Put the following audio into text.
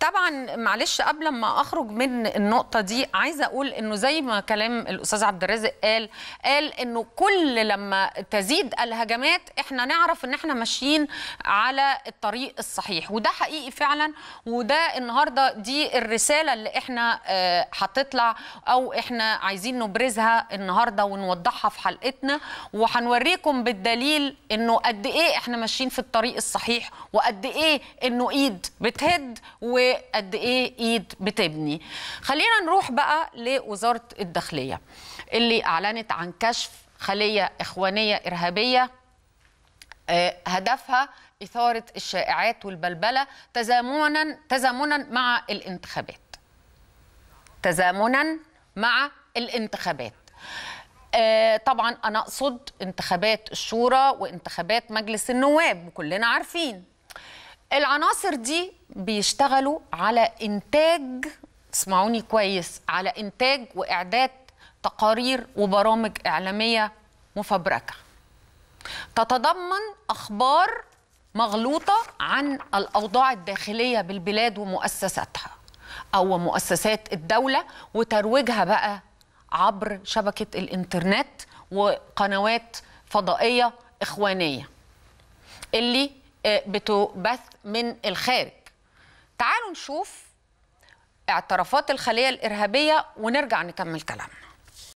طبعا معلش قبل ما اخرج من النقطه دي عايزه اقول انه زي ما كلام الاستاذ عبد الرازق قال قال انه كل لما تزيد الهجمات احنا نعرف ان احنا ماشيين على الطريق الصحيح وده حقيقي فعلا وده النهارده دي الرساله اللي احنا هتطلع آه، او احنا عايزين نبرزها النهارده ونوضحها في حلقتنا وهنوريكم بالدليل انه قد ايه احنا ماشيين في الطريق الصحيح وقد ايه انه ايد بتهد و وقد ايه ايد بتبني خلينا نروح بقى لوزاره الداخليه اللي اعلنت عن كشف خليه اخوانيه ارهابيه آه، هدفها اثاره الشائعات والبلبله تزامنا تزامنا مع الانتخابات تزامنا مع الانتخابات آه، طبعا انا اقصد انتخابات الشورى وانتخابات مجلس النواب وكلنا عارفين العناصر دي بيشتغلوا على انتاج اسمعوني كويس على انتاج واعداد تقارير وبرامج اعلاميه مفبركه تتضمن اخبار مغلوطه عن الاوضاع الداخليه بالبلاد ومؤسساتها او مؤسسات الدوله وترويجها بقى عبر شبكه الانترنت وقنوات فضائيه اخوانيه اللي آه، بتبث من الخارج تعالوا نشوف اعترافات الخلية الإرهابية ونرجع نكمل كلامنا